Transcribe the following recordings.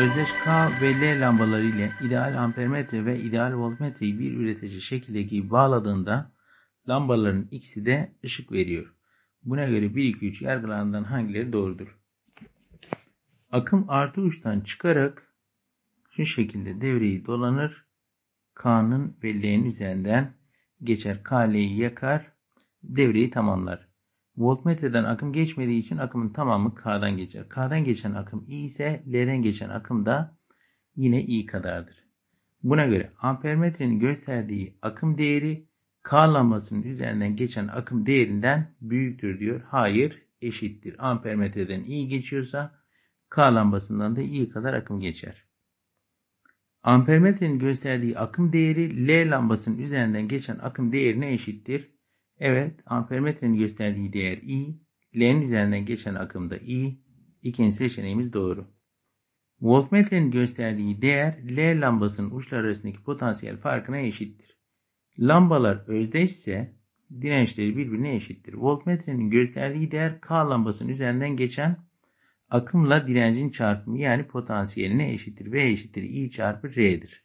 Özdeş K ve L lambaları ile ideal ampermetre ve ideal voltmetreyi bir üretici şekildeki bağladığında lambaların ikisi de ışık veriyor. Buna göre 1 2 3 yargılarından hangileri doğrudur? Akım artı uçtan çıkarak şu şekilde devreyi dolanır. K'nın ve L'nin üzerinden geçer. K L'yi yakar. Devreyi tamamlar. Voltmetreden akım geçmediği için akımın tamamı K'dan geçer. K'dan geçen akım I ise L'den geçen akım da yine I kadardır. Buna göre ampermetrenin gösterdiği akım değeri K lambasının üzerinden geçen akım değerinden büyüktür diyor. Hayır eşittir. Ampermetreden I geçiyorsa K lambasından da I kadar akım geçer. Ampermetrenin gösterdiği akım değeri L lambasının üzerinden geçen akım değerine eşittir. Evet, ampermetrenin gösterdiği değer i, L'nin üzerinden geçen akımda i, ikinci seçeneğimiz doğru. Voltmetrenin gösterdiği değer L lambasının uçları arasındaki potansiyel farkına eşittir. Lambalar özdeşse dirençleri birbirine eşittir. Voltmetrenin gösterdiği değer K lambasının üzerinden geçen akımla direncin çarpımı yani potansiyeline eşittir. V eşittir I çarpı R'dir.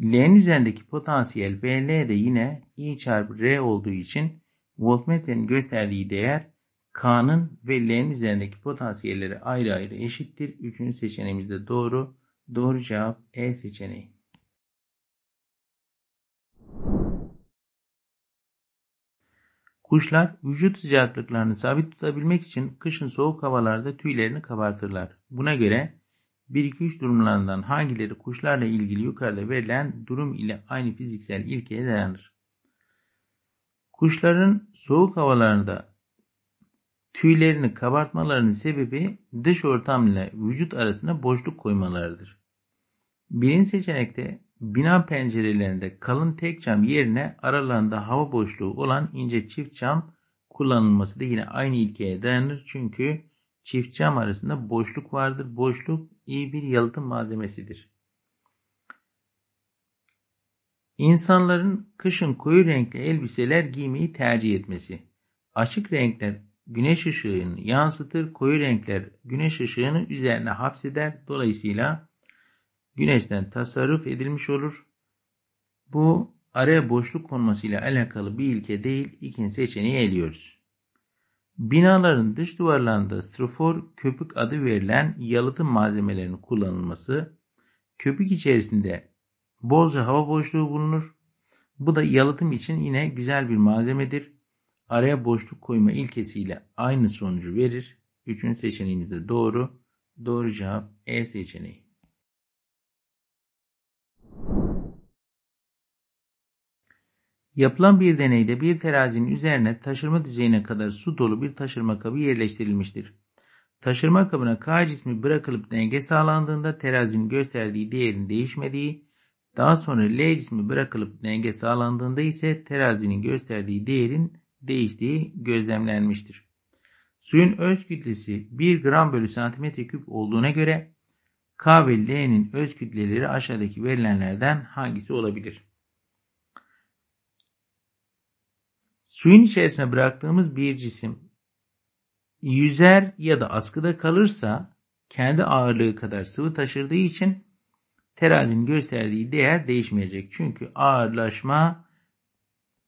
L'nin üzerindeki potansiyel Vl de yine I çarpı R olduğu için voltmetrenin gösterdiği değer K'nın ve L'nin üzerindeki potansiyelleri ayrı ayrı eşittir. Üçüncü seçeneğimiz de doğru. Doğru cevap E seçeneği. Kuşlar vücut sıcaklıklarını sabit tutabilmek için kışın soğuk havalarda tüylerini kabartırlar. Buna göre birikmiş durumlarından hangileri kuşlarla ilgili yukarıda verilen durum ile aynı fiziksel ilkeye dayanır. Kuşların soğuk havalarında tüylerini kabartmalarının sebebi dış ortam ile vücut arasında boşluk koymalarıdır. Birinci seçenekte bina pencerelerinde kalın tek cam yerine aralarında hava boşluğu olan ince çift cam kullanılması da yine aynı ilkeye dayanır. Çünkü çift cam arasında boşluk vardır. Boşluk iyi bir yalıtım malzemesidir. İnsanların kışın koyu renkli elbiseler giymeyi tercih etmesi. Açık renkler güneş ışığını yansıtır, koyu renkler güneş ışığını üzerine hapseder. Dolayısıyla güneşten tasarruf edilmiş olur. Bu araya boşluk konmasıyla alakalı bir ilke değil, ikinci seçeneği eliyoruz. Binaların dış duvarlarında strofor köpük adı verilen yalıtım malzemelerinin kullanılması, köpük içerisinde bolca hava boşluğu bulunur. Bu da yalıtım için yine güzel bir malzemedir. Araya boşluk koyma ilkesiyle aynı sonucu verir. Üçüncü seçeneğimiz de doğru. Doğru cevap E seçeneği. Yapılan bir deneyde bir terazinin üzerine taşırma düzeyine kadar su dolu bir taşırma kabı yerleştirilmiştir. Taşırma kabına K cismi bırakılıp denge sağlandığında terazinin gösterdiği değerin değişmediği, daha sonra L cismi bırakılıp denge sağlandığında ise terazinin gösterdiği değerin değiştiği gözlemlenmiştir. Suyun öz kütlesi 1 gram bölü santimetre küp olduğuna göre K ve L'nin öz kütleleri aşağıdaki verilenlerden hangisi olabilir? suyun içerisine bıraktığımız bir cisim yüzer ya da askıda kalırsa kendi ağırlığı kadar sıvı taşırdığı için terazinin gösterdiği değer değişmeyecek. Çünkü ağırlaşma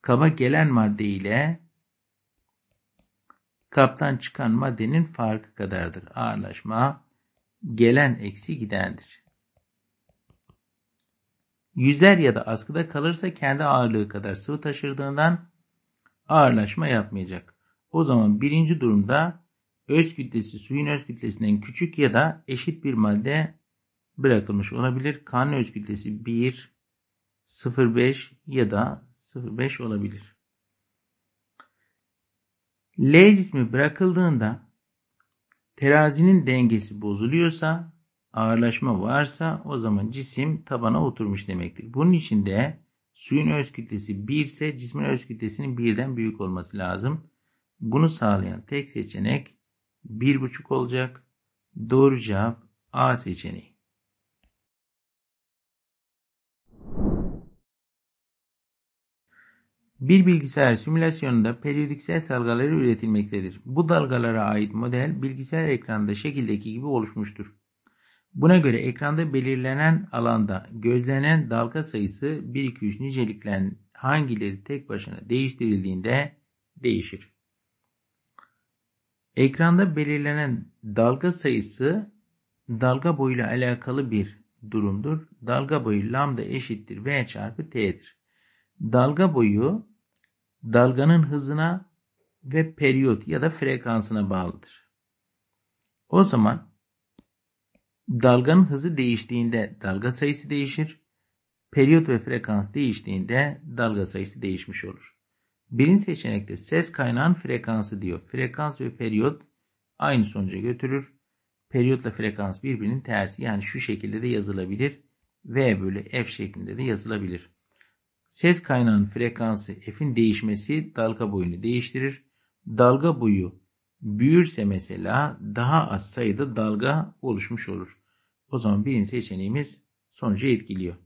kaba gelen madde ile kaptan çıkan maddenin farkı kadardır. Ağırlaşma gelen eksi gidendir. Yüzer ya da askıda kalırsa kendi ağırlığı kadar sıvı taşırdığından ağırlaşma yapmayacak. O zaman birinci durumda öz kütlesi suyun öz kütlesinden küçük ya da eşit bir madde bırakılmış olabilir. Kan öz kütlesi 1, 0,5 ya da 0,5 olabilir. L cismi bırakıldığında terazinin dengesi bozuluyorsa, ağırlaşma varsa o zaman cisim tabana oturmuş demektir. Bunun için de Suyun öz kütlesi 1 ise cismin öz kütlesinin 1'den büyük olması lazım. Bunu sağlayan tek seçenek 1,5 olacak. Doğru cevap A seçeneği. Bir bilgisayar simülasyonunda periyodiksel dalgaları üretilmektedir. Bu dalgalara ait model bilgisayar ekranında şekildeki gibi oluşmuştur. Buna göre ekranda belirlenen alanda gözlenen dalga sayısı 1-2-3 niceliklerin hangileri tek başına değiştirildiğinde değişir. Ekranda belirlenen dalga sayısı dalga boyuyla alakalı bir durumdur. Dalga boyu lambda eşittir v çarpı t'dir. Dalga boyu dalganın hızına ve periyot ya da frekansına bağlıdır. O zaman Dalganın hızı değiştiğinde dalga sayısı değişir. Periyot ve frekans değiştiğinde dalga sayısı değişmiş olur. Birinci seçenekte ses kaynağın frekansı diyor. Frekans ve periyot aynı sonuca götürür. Periyotla frekans birbirinin tersi yani şu şekilde de yazılabilir. V bölü F şeklinde de yazılabilir. Ses kaynağının frekansı F'in değişmesi dalga boyunu değiştirir. Dalga boyu büyürse mesela daha az sayıda dalga oluşmuş olur. O zaman birinci seçeneğimiz sonucu etkiliyor.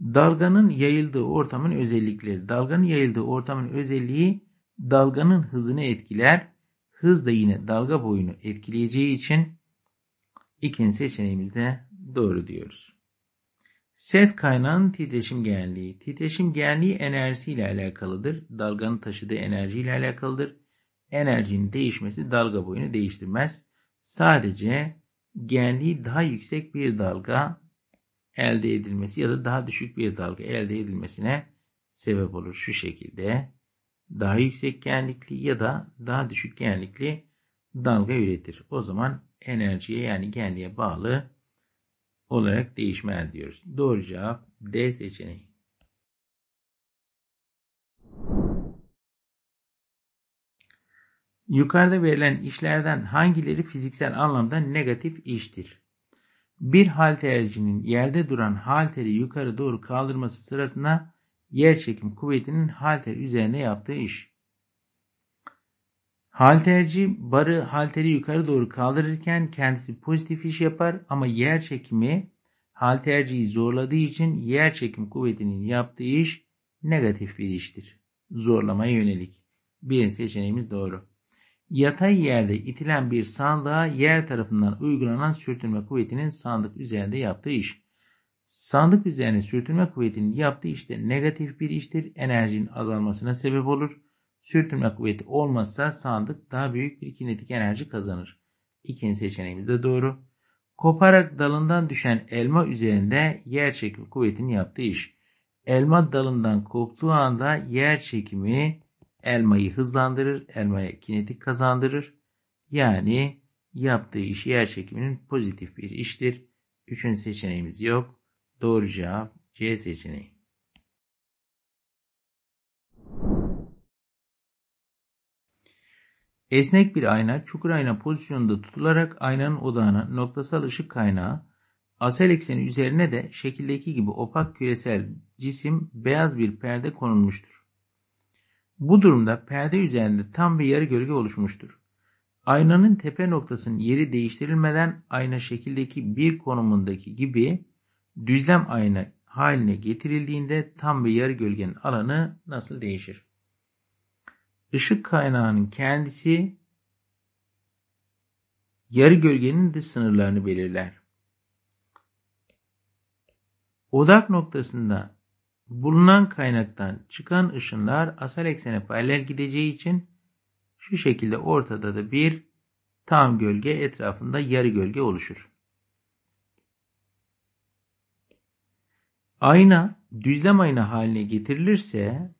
Dalganın yayıldığı ortamın özellikleri. Dalganın yayıldığı ortamın özelliği dalganın hızını etkiler. Hız da yine dalga boyunu etkileyeceği için ikinci seçeneğimiz de doğru diyoruz. Ses kaynağının titreşim genliği. Titreşim genliği enerjisiyle alakalıdır. Dalganın taşıdığı enerjiyle alakalıdır enerjinin değişmesi dalga boyunu değiştirmez. Sadece genliği daha yüksek bir dalga elde edilmesi ya da daha düşük bir dalga elde edilmesine sebep olur. Şu şekilde daha yüksek genlikli ya da daha düşük genlikli dalga üretir. O zaman enerjiye yani genliğe bağlı olarak değişmez diyoruz. Doğru cevap D seçeneği. Yukarıda verilen işlerden hangileri fiziksel anlamda negatif iştir? Bir haltercinin yerde duran halteri yukarı doğru kaldırması sırasında yer çekim kuvvetinin halter üzerine yaptığı iş. Halterci barı halteri yukarı doğru kaldırırken kendisi pozitif iş yapar ama yer çekimi halterciyi zorladığı için yer çekim kuvvetinin yaptığı iş negatif bir iştir. Zorlamaya yönelik. Birinci seçeneğimiz doğru yatay yerde itilen bir sandığa yer tarafından uygulanan sürtünme kuvvetinin sandık üzerinde yaptığı iş. Sandık üzerine sürtünme kuvvetinin yaptığı işte negatif bir iştir. Enerjinin azalmasına sebep olur. Sürtünme kuvveti olmazsa sandık daha büyük bir kinetik enerji kazanır. İkinci seçeneğimiz de doğru. Koparak dalından düşen elma üzerinde yer çekimi kuvvetinin yaptığı iş. Elma dalından koptuğu anda yer çekimi elmayı hızlandırır, elmaya kinetik kazandırır. Yani yaptığı iş yer çekiminin pozitif bir iştir. Üçüncü seçeneğimiz yok. Doğru cevap C seçeneği. Esnek bir ayna çukur ayna pozisyonunda tutularak aynanın odağına noktasal ışık kaynağı asel ekseni üzerine de şekildeki gibi opak küresel cisim beyaz bir perde konulmuştur. Bu durumda perde üzerinde tam ve yarı gölge oluşmuştur. Aynanın tepe noktasının yeri değiştirilmeden ayna şekildeki bir konumundaki gibi düzlem ayna haline getirildiğinde tam ve yarı gölgenin alanı nasıl değişir? Işık kaynağının kendisi yarı gölgenin de sınırlarını belirler. Odak noktasında bulunan kaynaktan çıkan ışınlar asal eksene paralel gideceği için şu şekilde ortada da bir tam gölge etrafında yarı gölge oluşur. Ayna düzlem ayna haline getirilirse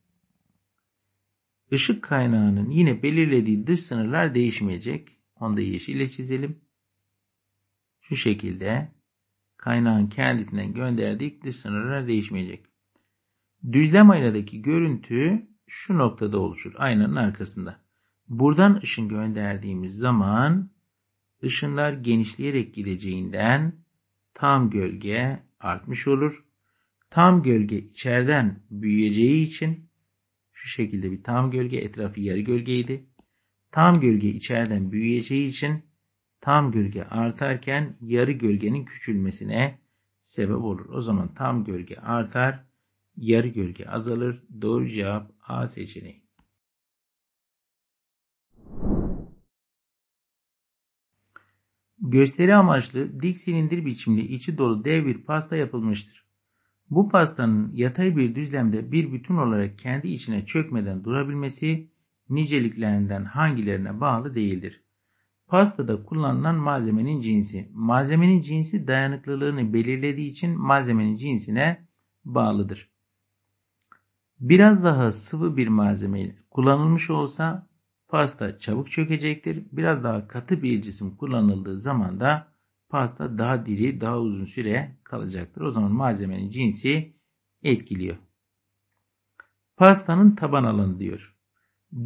ışık kaynağının yine belirlediği dış sınırlar değişmeyecek. Onu da yeşille çizelim. Şu şekilde kaynağın kendisinden gönderdiği dış sınırlar değişmeyecek. Düzlem aynadaki görüntü şu noktada oluşur. Aynanın arkasında. Buradan ışın gönderdiğimiz zaman ışınlar genişleyerek gideceğinden tam gölge artmış olur. Tam gölge içeriden büyüyeceği için şu şekilde bir tam gölge etrafı yarı gölgeydi. Tam gölge içeriden büyüyeceği için tam gölge artarken yarı gölgenin küçülmesine sebep olur. O zaman tam gölge artar yer gölge azalır. Doğru cevap A seçeneği. Gösteri amaçlı dik silindir biçimli içi dolu dev bir pasta yapılmıştır. Bu pastanın yatay bir düzlemde bir bütün olarak kendi içine çökmeden durabilmesi niceliklerinden hangilerine bağlı değildir. Pastada kullanılan malzemenin cinsi. Malzemenin cinsi dayanıklılığını belirlediği için malzemenin cinsine bağlıdır. Biraz daha sıvı bir malzeme kullanılmış olsa pasta çabuk çökecektir. Biraz daha katı bir cisim kullanıldığı zaman da pasta daha diri, daha uzun süre kalacaktır. O zaman malzemenin cinsi etkiliyor. Pastanın taban alanı diyor.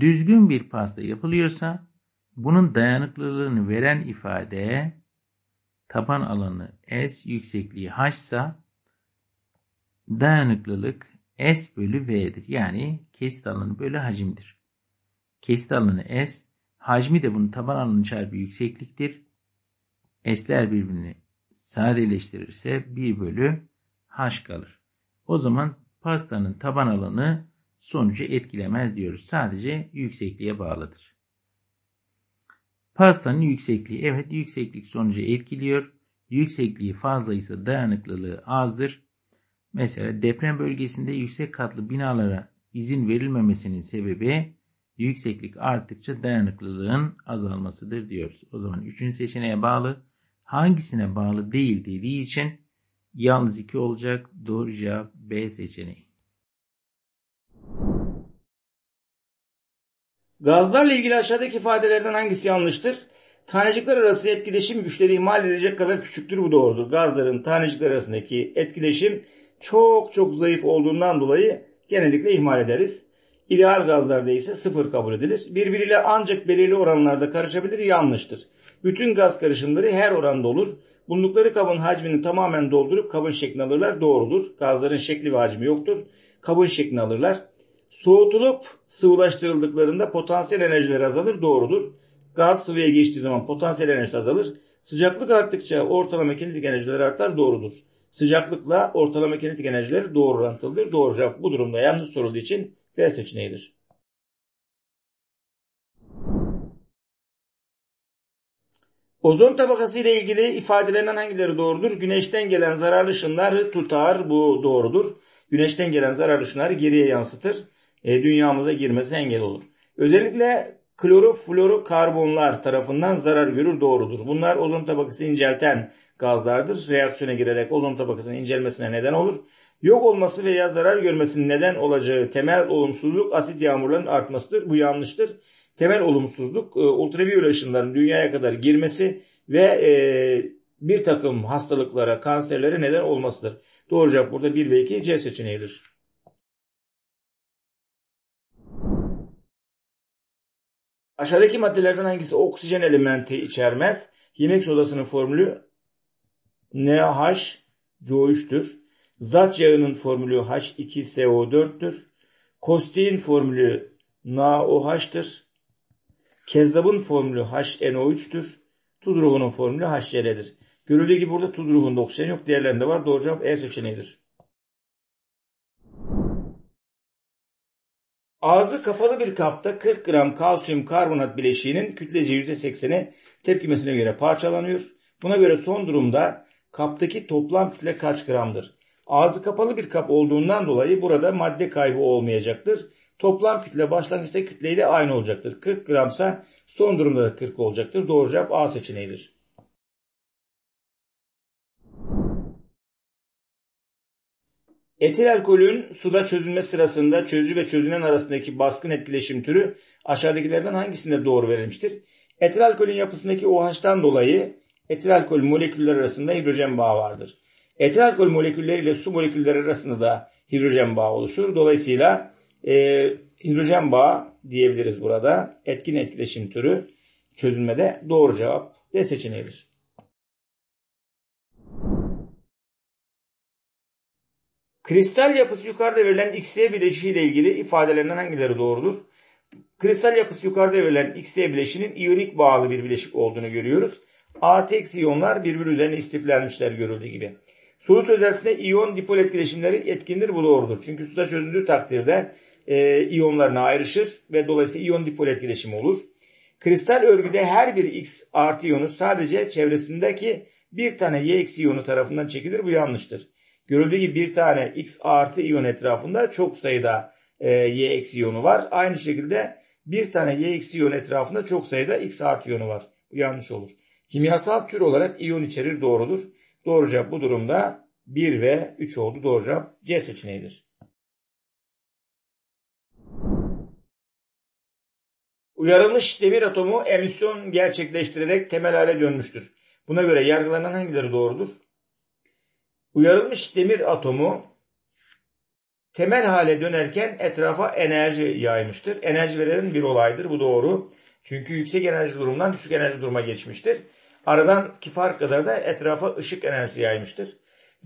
Düzgün bir pasta yapılıyorsa bunun dayanıklılığını veren ifade taban alanı S, yüksekliği H ise dayanıklılık S bölü V'dir. Yani kesit alanı bölü hacimdir. Kesit alanı S, hacmi de bunun taban alanı çarpı yüksekliktir. S'ler birbirini sadeleştirirse 1 bölü H kalır. O zaman pastanın taban alanı sonucu etkilemez diyoruz. Sadece yüksekliğe bağlıdır. Pastanın yüksekliği. Evet yükseklik sonucu etkiliyor. Yüksekliği fazlaysa dayanıklılığı azdır. Mesela deprem bölgesinde yüksek katlı binalara izin verilmemesinin sebebi yükseklik arttıkça dayanıklılığın azalmasıdır diyoruz. O zaman üçüncü seçeneğe bağlı hangisine bağlı değil dediği için yalnız iki olacak. Doğru cevap B seçeneği. Gazlarla ilgili aşağıdaki ifadelerden hangisi yanlıştır? Tanecikler arası etkileşim güçleri ihmal edecek kadar küçüktür bu doğrudur. Gazların tanecikler arasındaki etkileşim çok çok zayıf olduğundan dolayı genellikle ihmal ederiz. İdeal gazlarda ise sıfır kabul edilir. Birbiriyle ancak belirli oranlarda karışabilir yanlıştır. Bütün gaz karışımları her oranda olur. Bulundukları kabın hacmini tamamen doldurup kabın şeklini alırlar doğrudur. Gazların şekli ve hacmi yoktur. Kabın şeklini alırlar. Soğutulup sıvılaştırıldıklarında potansiyel enerjileri azalır doğrudur. Gaz sıvıya geçtiği zaman potansiyel enerjisi azalır. Sıcaklık arttıkça ortalama kinetik enerjileri artar doğrudur sıcaklıkla ortalama kinetik enerjileri doğru orantılıdır. Doğru cevap bu durumda yanlış sorulduğu için B seçeneğidir. Ozon tabakası ile ilgili ifadelerinden hangileri doğrudur? Güneşten gelen zararlı ışınları tutar. Bu doğrudur. Güneşten gelen zararlı ışınları geriye yansıtır. E, dünyamıza girmesi engel olur. Özellikle kloroflorokarbonlar tarafından zarar görür doğrudur. Bunlar ozon tabakası incelten gazlardır. Reaksiyona girerek ozon tabakasının incelmesine neden olur. Yok olması veya zarar görmesinin neden olacağı temel olumsuzluk asit yağmurlarının artmasıdır. Bu yanlıştır. Temel olumsuzluk e, ultraviyole ışınların dünyaya kadar girmesi ve e, bir takım hastalıklara, kanserlere neden olmasıdır. Doğru cevap burada 1 ve 2 C seçeneğidir. Aşağıdaki maddelerden hangisi oksijen elementi içermez? Yemek sodasının formülü NH COH3'tür. Zat yağının formülü H2SO4'tür. Kostein formülü NaOH'tır. Kezzabın formülü HNO3'tür. Tuz ruhunun formülü HCl'dir. Görüldüğü gibi burada tuz ruhunda oksijen yok. Diğerlerinde var. Doğru cevap E seçeneğidir. Ağzı kapalı bir kapta 40 gram kalsiyum karbonat bileşiğinin kütlece %80'i tepkimesine göre parçalanıyor. Buna göre son durumda kaptaki toplam kütle kaç gramdır? Ağzı kapalı bir kap olduğundan dolayı burada madde kaybı olmayacaktır. Toplam kütle başlangıçta kütleyle aynı olacaktır. 40 gramsa son durumda da 40 olacaktır. Doğru cevap A seçeneğidir. Etil alkolün suda çözülme sırasında çözücü ve çözünen arasındaki baskın etkileşim türü aşağıdakilerden hangisinde doğru verilmiştir? Etil alkolün yapısındaki OH'tan dolayı etil alkol molekülleri arasında hidrojen bağı vardır. Etil alkol molekülleri ile su molekülleri arasında da hidrojen bağı oluşur. Dolayısıyla e, hidrojen bağı diyebiliriz burada. Etkin etkileşim türü çözülmede doğru cevap D seçeneğidir. Kristal yapısı yukarıda verilen XY bileşiği ile ilgili ifadelerinden hangileri doğrudur? Kristal yapısı yukarıda verilen XY bileşinin iyonik bağlı bir bileşik olduğunu görüyoruz. Artı eksi iyonlar birbiri üzerine istiflenmişler görüldüğü gibi. Sulu çözelsine iyon dipol etkileşimleri etkindir bu doğrudur. Çünkü suda çözüldüğü takdirde e, iyonlarına ayrışır ve dolayısıyla iyon dipol etkileşimi olur. Kristal örgüde her bir X artı iyonu sadece çevresindeki bir tane Y eksi iyonu tarafından çekilir. Bu yanlıştır. Görüldüğü gibi bir tane X artı iyon etrafında çok sayıda e, Y eksi iyonu var. Aynı şekilde bir tane Y eksi iyon etrafında çok sayıda X artı iyonu var. Bu yanlış olur. Kimyasal tür olarak iyon içerir doğrudur. Doğru cevap bu durumda 1 ve 3 oldu. Doğru cevap C seçeneğidir. Uyarılmış demir atomu emisyon gerçekleştirerek temel hale dönmüştür. Buna göre yargılanan hangileri doğrudur? Uyarılmış demir atomu temel hale dönerken etrafa enerji yaymıştır. Enerji veren bir olaydır. Bu doğru. Çünkü yüksek enerji durumdan düşük enerji duruma geçmiştir. Aradan ki fark kadar da etrafa ışık enerjisi yaymıştır.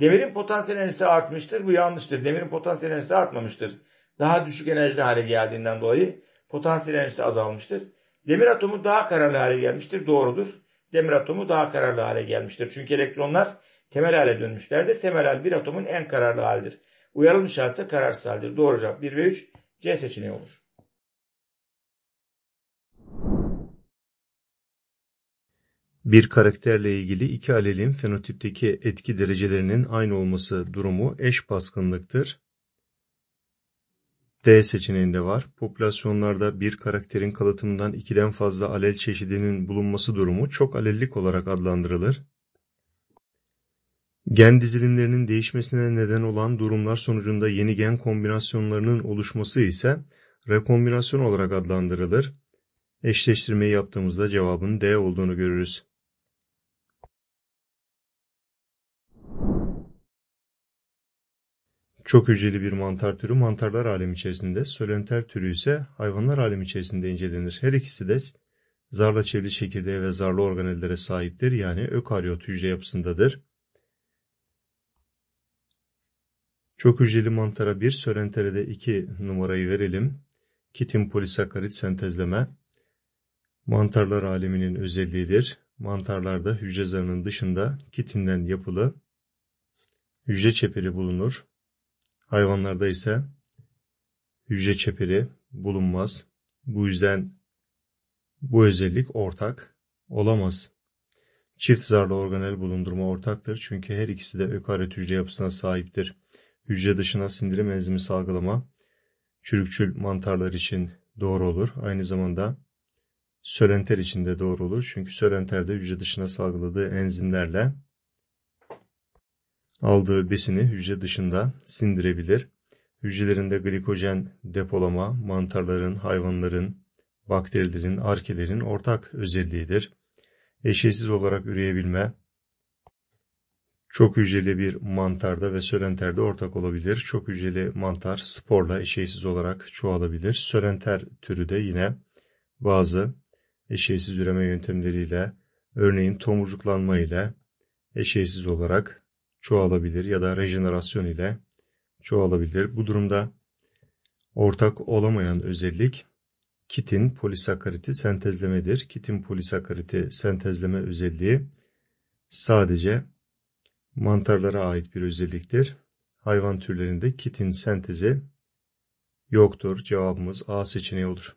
Demirin potansiyel enerjisi artmıştır. Bu yanlıştır. Demirin potansiyel enerjisi artmamıştır. Daha düşük enerjili hale geldiğinden dolayı potansiyel enerjisi azalmıştır. Demir atomu daha kararlı hale gelmiştir. Doğrudur. Demir atomu daha kararlı hale gelmiştir. Çünkü elektronlar temel hale dönmüşlerdir. Temel hal bir atomun en kararlı halidir. Uyarılmış halse kararsız haldir. Doğru cevap 1 ve 3 C seçeneği olur. Bir karakterle ilgili iki alelin fenotipteki etki derecelerinin aynı olması durumu eş baskınlıktır. D seçeneğinde var. Popülasyonlarda bir karakterin kalıtımından ikiden fazla alel çeşidinin bulunması durumu çok alellik olarak adlandırılır. Gen dizilimlerinin değişmesine neden olan durumlar sonucunda yeni gen kombinasyonlarının oluşması ise rekombinasyon olarak adlandırılır. Eşleştirmeyi yaptığımızda cevabın D olduğunu görürüz. Çok hücreli bir mantar türü mantarlar alemi içerisinde, sölenter türü ise hayvanlar alemi içerisinde incelenir. Her ikisi de zarla çevre çekirdeğe ve zarlı organellere sahiptir yani ökaryot hücre yapısındadır. Çok hücreli mantara 1, de 2 numarayı verelim. Kitin polisakarit sentezleme mantarlar aleminin özelliğidir. Mantarlarda hücre zarının dışında kitinden yapılı hücre çeperi bulunur. Hayvanlarda ise hücre çeperi bulunmaz. Bu yüzden bu özellik ortak olamaz. Çift zarlı organel bulundurma ortaktır çünkü her ikisi de ökaryot hücre yapısına sahiptir. Hücre dışına sindirim enzimi salgılama çürükçül mantarlar için doğru olur. Aynı zamanda sörenter için de doğru olur. Çünkü sörenter de hücre dışına salgıladığı enzimlerle Aldığı besini hücre dışında sindirebilir. Hücrelerinde glikojen depolama mantarların, hayvanların, bakterilerin, arkelerin ortak özelliğidir. Eşeğsiz olarak üreyebilme çok hücreli bir mantarda ve sörenterde ortak olabilir. Çok hücreli mantar sporla eşeğsiz olarak çoğalabilir. Sörenter türü de yine bazı eşeğsiz üreme yöntemleriyle örneğin tomurcuklanma ile eşeğsiz olarak çoğalabilir ya da rejenerasyon ile çoğalabilir. Bu durumda ortak olamayan özellik kitin polisakariti sentezlemedir. Kitin polisakariti sentezleme özelliği sadece mantarlara ait bir özelliktir. Hayvan türlerinde kitin sentezi yoktur. Cevabımız A seçeneği olur.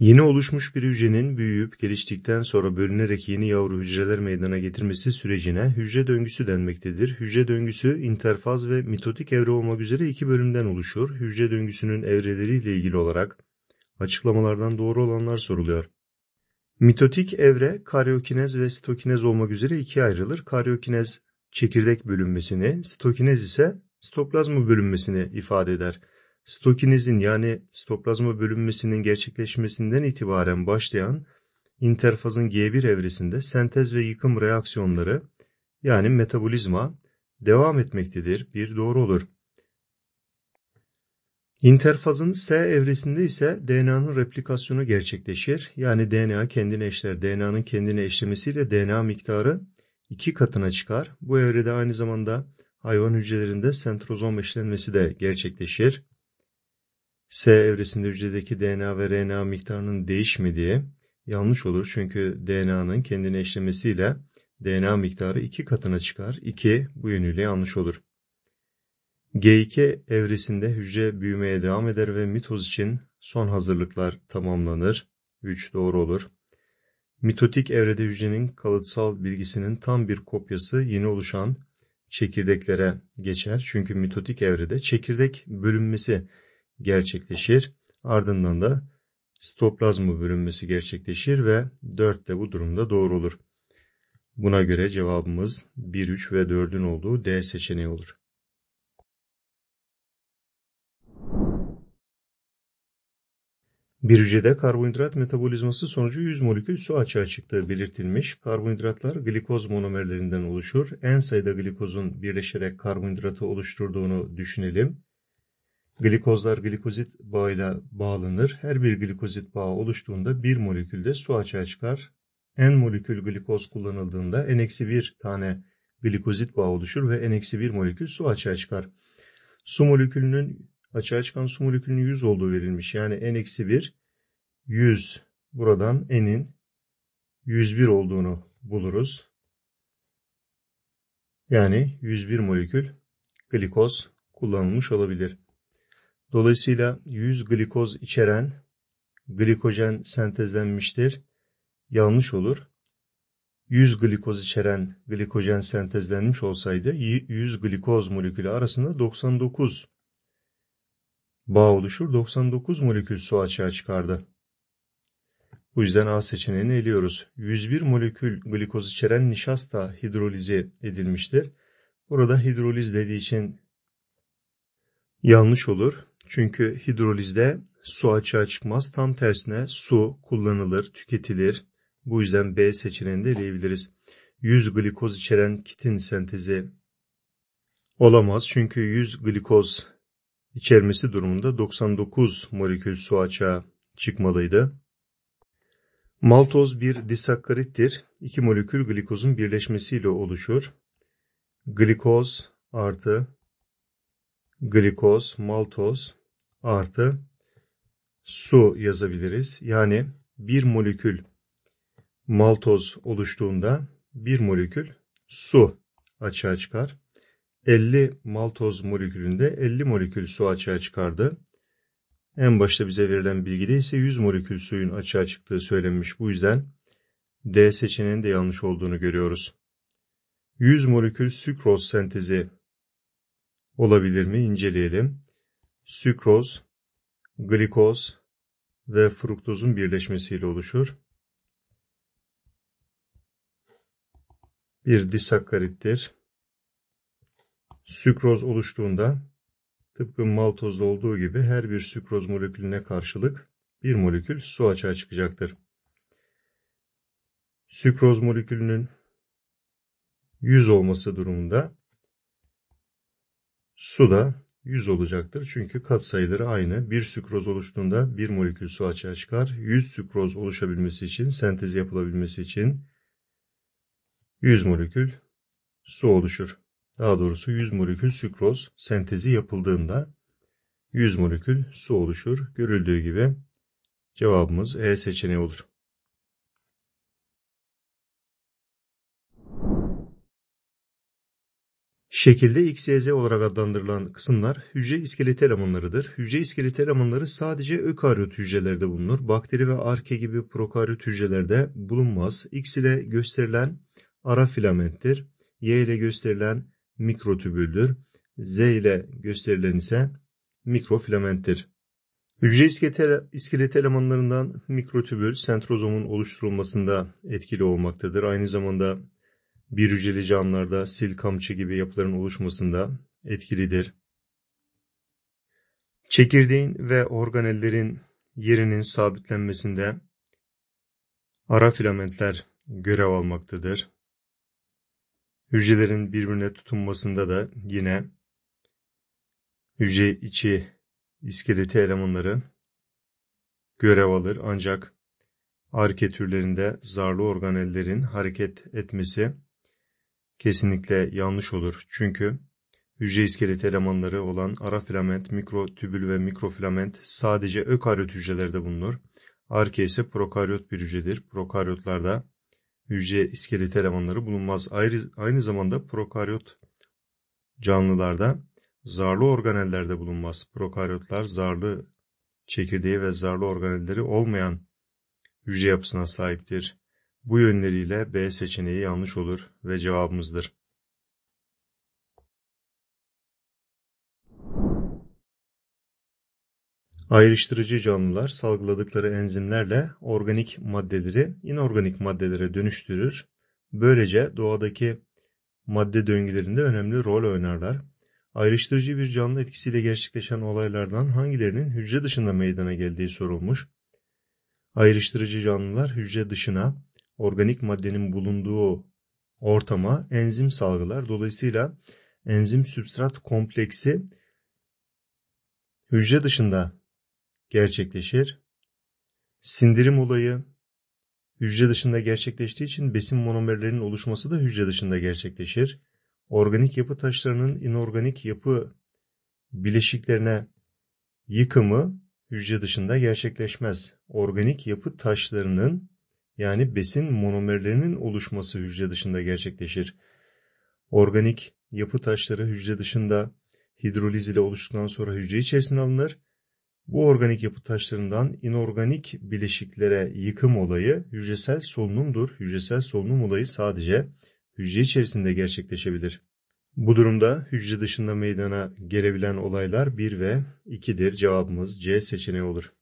Yeni oluşmuş bir hücrenin büyüyüp geliştikten sonra bölünerek yeni yavru hücreler meydana getirmesi sürecine hücre döngüsü denmektedir. Hücre döngüsü interfaz ve mitotik evre olmak üzere iki bölümden oluşur. Hücre döngüsünün evreleriyle ilgili olarak açıklamalardan doğru olanlar soruluyor. Mitotik evre karyokinez ve stokinez olmak üzere ikiye ayrılır. Karyokinez çekirdek bölünmesini, stokinez ise stoplazma bölünmesini ifade eder stokinizin yani stoplazma bölünmesinin gerçekleşmesinden itibaren başlayan interfazın G1 evresinde sentez ve yıkım reaksiyonları yani metabolizma devam etmektedir. Bir doğru olur. İnterfazın S evresinde ise DNA'nın replikasyonu gerçekleşir. Yani DNA kendine eşler. DNA'nın kendine eşlemesiyle DNA miktarı iki katına çıkar. Bu evrede aynı zamanda hayvan hücrelerinde sentrozom eşlenmesi de gerçekleşir. S evresinde hücredeki DNA ve RNA miktarının değişmediği yanlış olur. Çünkü DNA'nın kendini eşlemesiyle DNA miktarı iki katına çıkar. 2 bu yönüyle yanlış olur. G2 evresinde hücre büyümeye devam eder ve mitoz için son hazırlıklar tamamlanır. 3 doğru olur. Mitotik evrede hücrenin kalıtsal bilgisinin tam bir kopyası yeni oluşan çekirdeklere geçer. Çünkü mitotik evrede çekirdek bölünmesi gerçekleşir. Ardından da sitoplazma bölünmesi gerçekleşir ve 4 de bu durumda doğru olur. Buna göre cevabımız 1, 3 ve 4'ün olduğu D seçeneği olur. Bir hücrede karbonhidrat metabolizması sonucu 100 molekül su açığa çıktığı belirtilmiş. Karbonhidratlar glikoz monomerlerinden oluşur. En sayıda glikozun birleşerek karbonhidratı oluşturduğunu düşünelim. Glikozlar glikozit bağıyla bağlanır. Her bir glikozit bağı oluştuğunda bir molekülde su açığa çıkar. N molekül glikoz kullanıldığında N-1 tane glikozit bağı oluşur ve N-1 molekül su açığa çıkar. Su molekülünün açığa çıkan su molekülünün 100 olduğu verilmiş. Yani N-1 100 buradan N'in 101 olduğunu buluruz. Yani 101 molekül glikoz kullanılmış olabilir. Dolayısıyla 100 glikoz içeren glikojen sentezlenmiştir. Yanlış olur. 100 glikoz içeren glikojen sentezlenmiş olsaydı 100 glikoz molekülü arasında 99 bağ oluşur 99 molekül su açığa çıkardı. Bu yüzden A seçeneğini eliyoruz. 101 molekül glikoz içeren nişasta hidrolize edilmiştir. Burada hidroliz dediği için yanlış olur. Çünkü hidrolizde su açığa çıkmaz. Tam tersine su kullanılır, tüketilir. Bu yüzden B seçeneğini de eleyebiliriz. 100 glikoz içeren kitin sentezi olamaz. Çünkü 100 glikoz içermesi durumunda 99 molekül su açığa çıkmalıydı. Maltoz bir disakkarittir. İki molekül glikozun birleşmesiyle oluşur. Glikoz artı glikoz, maltoz artı su yazabiliriz. Yani bir molekül maltoz oluştuğunda bir molekül su açığa çıkar. 50 maltoz molekülünde 50 molekül su açığa çıkardı. En başta bize verilen bilgide ise 100 molekül suyun açığa çıktığı söylenmiş. Bu yüzden D seçeneğinin de yanlış olduğunu görüyoruz. 100 molekül sükroz sentezi olabilir mi inceleyelim sükroz, glikoz ve fruktozun birleşmesiyle oluşur. Bir disakkarittir. Sükroz oluştuğunda tıpkı maltozda olduğu gibi her bir sükroz molekülüne karşılık bir molekül su açığa çıkacaktır. Sükroz molekülünün 100 olması durumunda suda 100 olacaktır. Çünkü katsayıları aynı. Bir sükroz oluştuğunda bir molekül su açığa çıkar. 100 sükroz oluşabilmesi için, sentez yapılabilmesi için 100 molekül su oluşur. Daha doğrusu 100 molekül sükroz sentezi yapıldığında 100 molekül su oluşur. Görüldüğü gibi cevabımız E seçeneği olur. Şekilde XYZ olarak adlandırılan kısımlar hücre iskelet elemanlarıdır. Hücre iskelet elemanları sadece ökaryot hücrelerde bulunur. Bakteri ve arke gibi prokaryot hücrelerde bulunmaz. X ile gösterilen ara filamenttir. Y ile gösterilen mikrotübüldür. Z ile gösterilen ise mikrofilamenttir. Hücre iskelet elemanlarından mikrotübül sentrozomun oluşturulmasında etkili olmaktadır. Aynı zamanda bir hücreli canlılarda sil kamçı gibi yapıların oluşmasında etkilidir. Çekirdeğin ve organellerin yerinin sabitlenmesinde ara filamentler görev almaktadır. Hücrelerin birbirine tutunmasında da yine hücre içi iskeleti elemanları görev alır ancak arke türlerinde zarlı organellerin hareket etmesi kesinlikle yanlış olur. Çünkü hücre iskelet elemanları olan ara filament, mikrotübül ve mikrofilament sadece ökaryot hücrelerde bulunur. Arke ise prokaryot bir hücredir. Prokaryotlarda hücre iskelet elemanları bulunmaz. Ayrı, aynı zamanda prokaryot canlılarda zarlı organellerde bulunmaz. Prokaryotlar zarlı çekirdeği ve zarlı organelleri olmayan hücre yapısına sahiptir. Bu yönleriyle B seçeneği yanlış olur ve cevabımızdır. Ayrıştırıcı canlılar salgıladıkları enzimlerle organik maddeleri inorganik maddelere dönüştürür. Böylece doğadaki madde döngülerinde önemli rol oynarlar. Ayrıştırıcı bir canlı etkisiyle gerçekleşen olaylardan hangilerinin hücre dışında meydana geldiği sorulmuş. Ayrıştırıcı canlılar hücre dışına organik maddenin bulunduğu ortama enzim salgılar. Dolayısıyla enzim substrat kompleksi hücre dışında gerçekleşir. Sindirim olayı hücre dışında gerçekleştiği için besin monomerlerinin oluşması da hücre dışında gerçekleşir. Organik yapı taşlarının inorganik yapı bileşiklerine yıkımı hücre dışında gerçekleşmez. Organik yapı taşlarının yani besin monomerlerinin oluşması hücre dışında gerçekleşir. Organik yapı taşları hücre dışında hidroliz ile oluştuktan sonra hücre içerisine alınır. Bu organik yapı taşlarından inorganik bileşiklere yıkım olayı hücresel solunumdur. Hücresel solunum olayı sadece hücre içerisinde gerçekleşebilir. Bu durumda hücre dışında meydana gelebilen olaylar 1 ve 2'dir. Cevabımız C seçeneği olur.